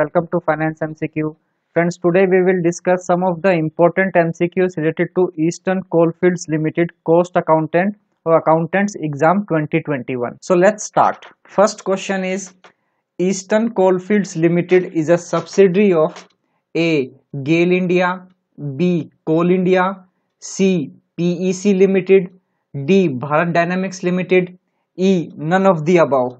welcome to finance mcq friends today we will discuss some of the important mcqs related to eastern coalfields limited cost accountant or accountants exam 2021 so let's start first question is eastern coalfields limited is a subsidiary of a gale india b coal india c pec limited d bharat dynamics limited e none of the above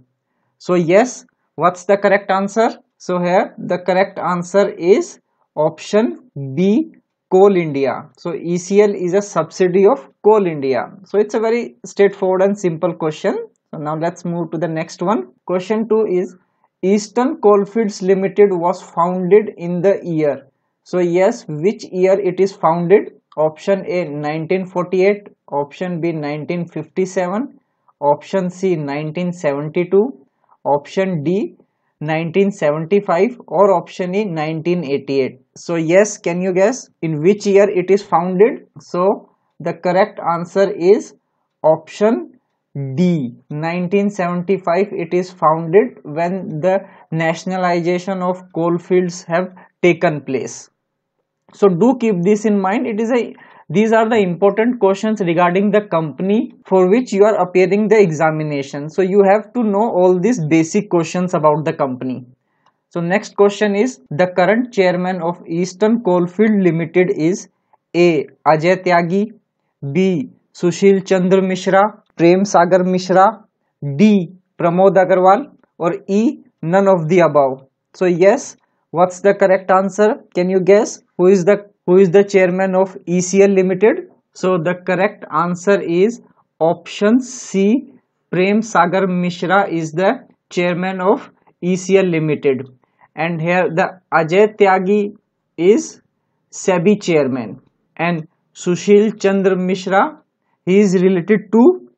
so yes what's the correct answer so here the correct answer is option B Coal India. So ECL is a subsidy of Coal India. So it's a very straightforward and simple question. So now let's move to the next one. Question 2 is Eastern Coalfields Limited was founded in the year. So yes, which year it is founded? Option A 1948, option B 1957, option C 1972, option D 1975 or option E 1988. So yes, can you guess in which year it is founded? So the correct answer is option D 1975 it is founded when the nationalization of coal fields have taken place. So do keep this in mind. It is a these are the important questions regarding the company for which you are appearing the examination. So you have to know all these basic questions about the company. So next question is the current chairman of Eastern Coalfield Limited is A. Ajay Tyagi B. Sushil Chandra Mishra Prem Sagar Mishra D. Pramod Agarwal or E. None of the above. So yes, what's the correct answer? Can you guess who is the who is the chairman of ECL Limited? So the correct answer is option C. Prem Sagar Mishra is the chairman of ECL Limited. And here the Ajay Tyagi is SEBI chairman. And Sushil Chandra Mishra, he is related to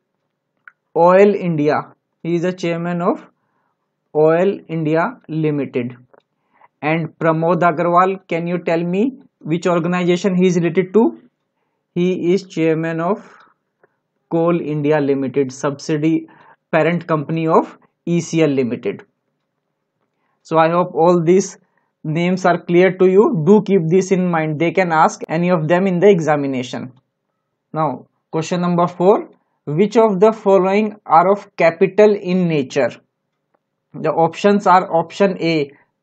Oil India. He is the chairman of Oil India Limited. And Pramod Agarwal, can you tell me which organization he is related to he is chairman of coal india limited subsidy parent company of ecl limited so i hope all these names are clear to you do keep this in mind they can ask any of them in the examination now question number 4 which of the following are of capital in nature the options are option a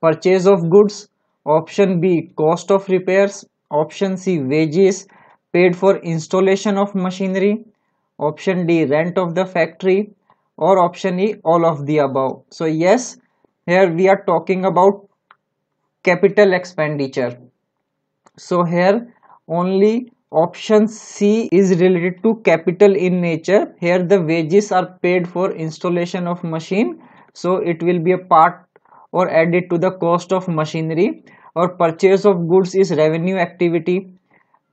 purchase of goods option B cost of repairs option C wages paid for installation of machinery option D rent of the factory or option E all of the above so yes here we are talking about capital expenditure so here only option C is related to capital in nature here the wages are paid for installation of machine so it will be a part or added to the cost of machinery or purchase of goods is revenue activity.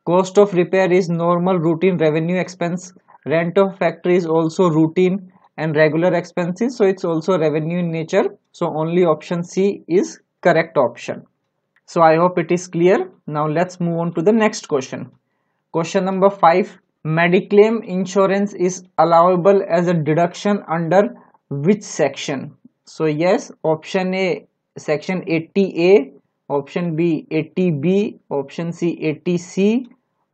Cost of repair is normal routine revenue expense. Rent of factory is also routine and regular expenses so it's also revenue in nature so only option C is correct option so I hope it is clear now let's move on to the next question question number 5 mediclaim insurance is allowable as a deduction under which section so yes option A section 80 A option B 80 B option C 80 C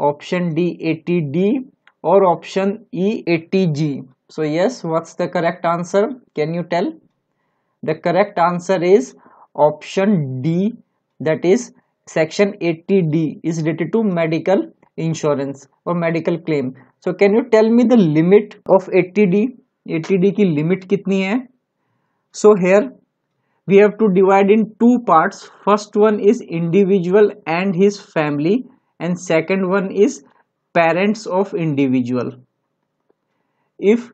option D 80 D और option E 80 G so yes what's the correct answer can you tell the correct answer is option D that is section 80 D is related to medical insurance और medical claim so can you tell me the limit of 80 D 80 D की limit कितनी है so here we have to divide in two parts first one is individual and his family and second one is parents of individual if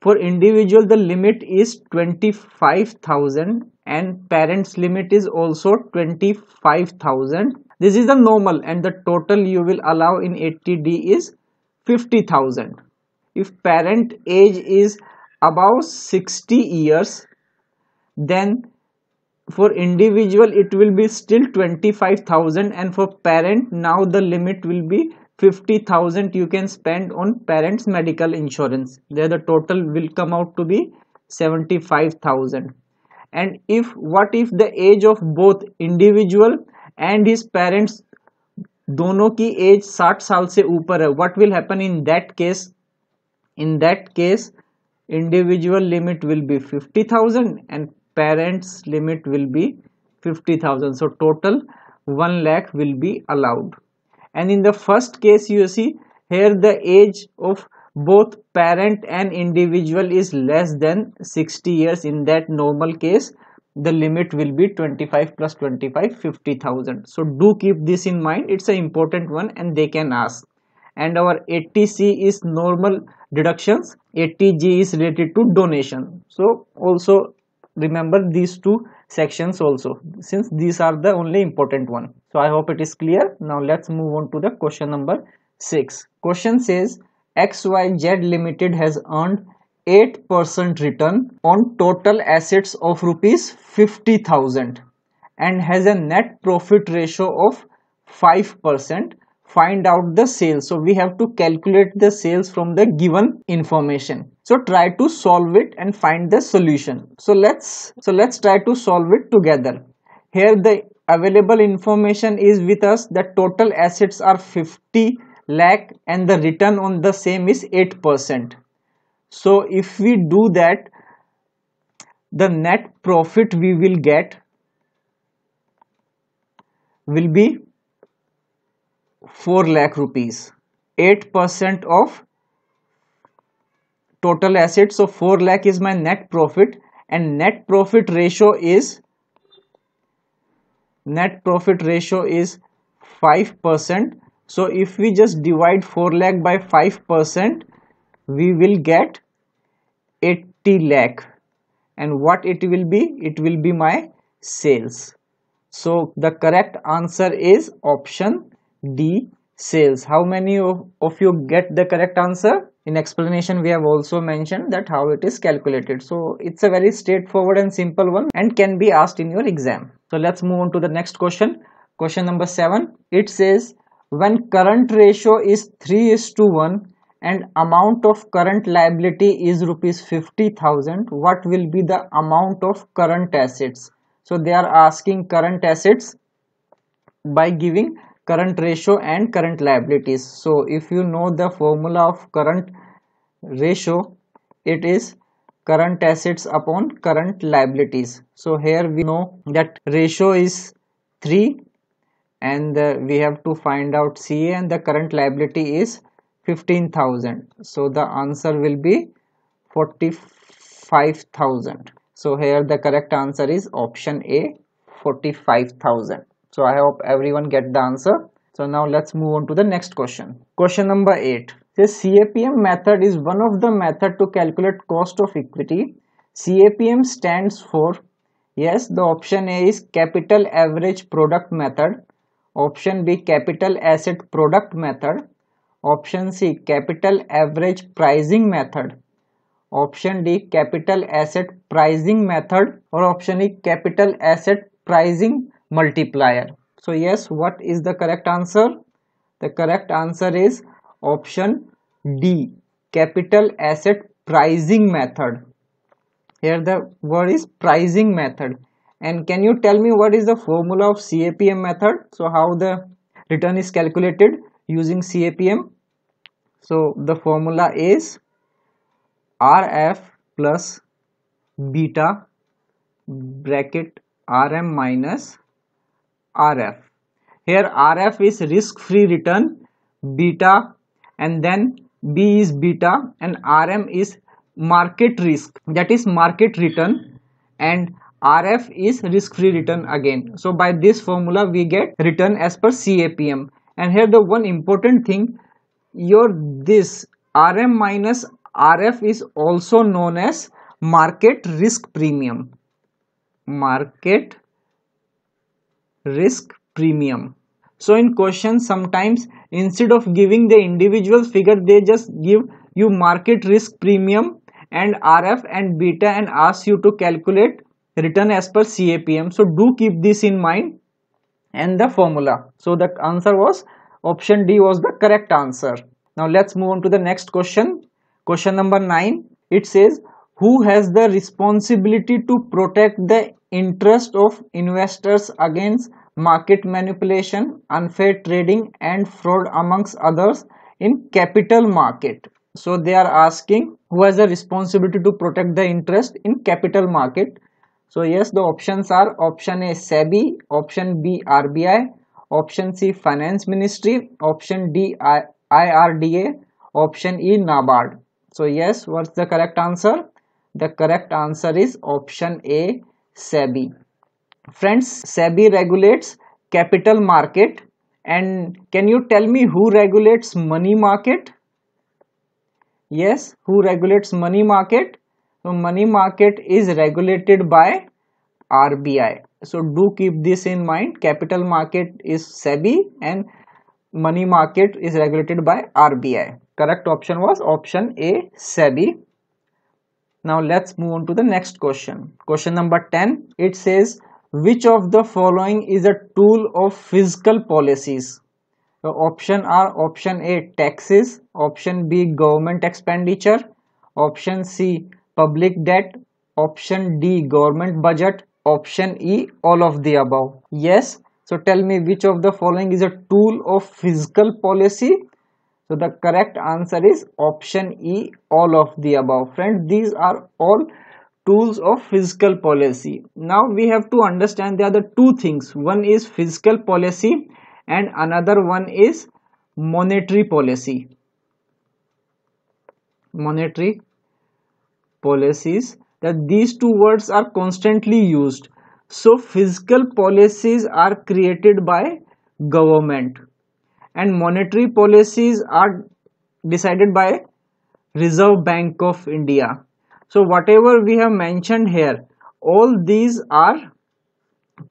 for individual the limit is 25000 and parents limit is also 25000 this is the normal and the total you will allow in ATD is 50000 if parent age is above 60 years then for individual it will be still 25000 and for parent now the limit will be 50000 you can spend on parents medical insurance there the total will come out to be 75000 and if what if the age of both individual and his parents दोनों की as 60 साल से ऊपर है What will happen in that case? In that case, individual limit will be 50000 and parents limit will be 50,000 so total 1 lakh will be allowed and in the first case you see here the age of both parent and individual is less than 60 years in that normal case the limit will be 25 plus 25 50000 so do keep this in mind it's an important one and they can ask and our 80c is normal deductions 80g is related to donation so also remember these two sections also since these are the only important one so i hope it is clear now let's move on to the question number six question says xyz limited has earned 8% return on total assets of rupees 50000 and has a net profit ratio of 5% find out the sales so we have to calculate the sales from the given information so try to solve it and find the solution so let's so let's try to solve it together here the available information is with us the total assets are 50 lakh and the return on the same is 8% so if we do that the net profit we will get will be 4 lakh rupees 8% of total assets so 4 lakh is my net profit and net profit ratio is net profit ratio is 5% so if we just divide 4 lakh by 5% we will get 80 lakh and what it will be it will be my sales so the correct answer is option D sales. How many of, of you get the correct answer? In explanation, we have also mentioned that how it is calculated. So it's a very straightforward and simple one and can be asked in your exam. So let's move on to the next question. Question number 7. It says when current ratio is 3 is to 1 and amount of current liability is rupees 50,000, what will be the amount of current assets? So they are asking current assets by giving current ratio and current liabilities so if you know the formula of current ratio it is current assets upon current liabilities so here we know that ratio is 3 and uh, we have to find out CA and the current liability is 15,000 so the answer will be 45,000 so here the correct answer is option A 45,000 so I hope everyone get the answer. So now let's move on to the next question. Question number 8. The CAPM method is one of the method to calculate cost of equity. CAPM stands for Yes, the option A is capital average product method. Option B capital asset product method. Option C capital average pricing method. Option D capital asset pricing method or option E capital asset pricing multiplier so yes what is the correct answer the correct answer is option D capital asset pricing method here the word is pricing method and can you tell me what is the formula of CAPM method so how the return is calculated using CAPM so the formula is RF plus beta bracket RM minus RF. Here RF is risk-free return, beta and then B is beta and RM is market risk that is market return and RF is risk-free return again. So by this formula we get return as per CAPM and here the one important thing your this RM minus RF is also known as market risk premium market risk premium so in questions sometimes instead of giving the individual figure they just give you market risk premium and rf and beta and ask you to calculate return as per capm so do keep this in mind and the formula so the answer was option d was the correct answer now let's move on to the next question question number 9 it says who has the responsibility to protect the interest of investors against market manipulation, unfair trading and fraud amongst others in capital market. So they are asking who has the responsibility to protect the interest in capital market. So yes, the options are option A SEBI, option B RBI, option C finance ministry, option D IRDA, option E NABARD. So yes, what's the correct answer? The correct answer is option A SEBI. Friends, SEBI regulates capital market and can you tell me who regulates money market? Yes, who regulates money market? So money market is regulated by RBI. So do keep this in mind. Capital market is SEBI and money market is regulated by RBI. Correct option was option A SEBI. Now let's move on to the next question. Question number 10. It says which of the following is a tool of fiscal policies? The option are option A taxes, option B government expenditure, option C public debt, option D government budget, option E all of the above. Yes, so tell me which of the following is a tool of fiscal policy so the correct answer is option E all of the above friends these are all tools of fiscal policy now we have to understand there are the two things one is fiscal policy and another one is monetary policy monetary policies that these two words are constantly used so fiscal policies are created by government and monetary policies are decided by Reserve Bank of India. So whatever we have mentioned here, all these are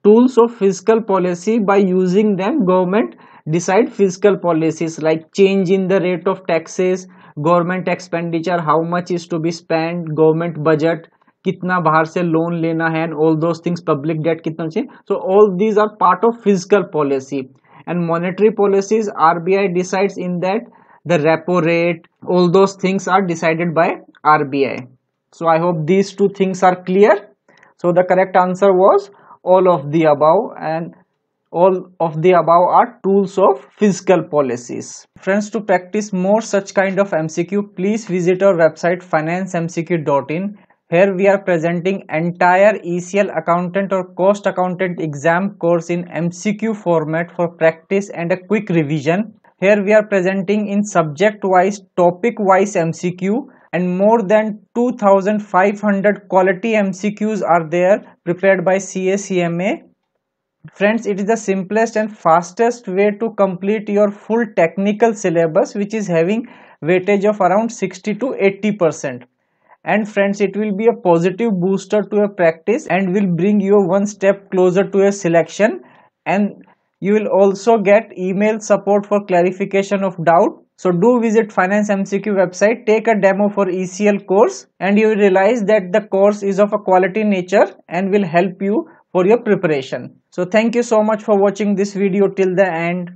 tools of fiscal policy by using them government decide fiscal policies like change in the rate of taxes, government expenditure, how much is to be spent, government budget, कितना बाहर से loan लेना है all those things, public debt debt कितना चाहिए So all these are part of fiscal policy and monetary policies RBI decides in that the repo rate all those things are decided by RBI so I hope these two things are clear so the correct answer was all of the above and all of the above are tools of fiscal policies. Friends, to practice more such kind of MCQ, please visit our website financemcq.in here we are presenting entire ECL accountant or cost accountant exam course in MCQ format for practice and a quick revision. Here we are presenting in subject wise, topic wise MCQ and more than 2500 quality MCQs are there prepared by CACMA. Friends, it is the simplest and fastest way to complete your full technical syllabus which is having weightage of around 60 to 80 percent and friends it will be a positive booster to your practice and will bring you one step closer to a selection and you will also get email support for clarification of doubt so do visit finance mcq website take a demo for ecl course and you will realize that the course is of a quality nature and will help you for your preparation so thank you so much for watching this video till the end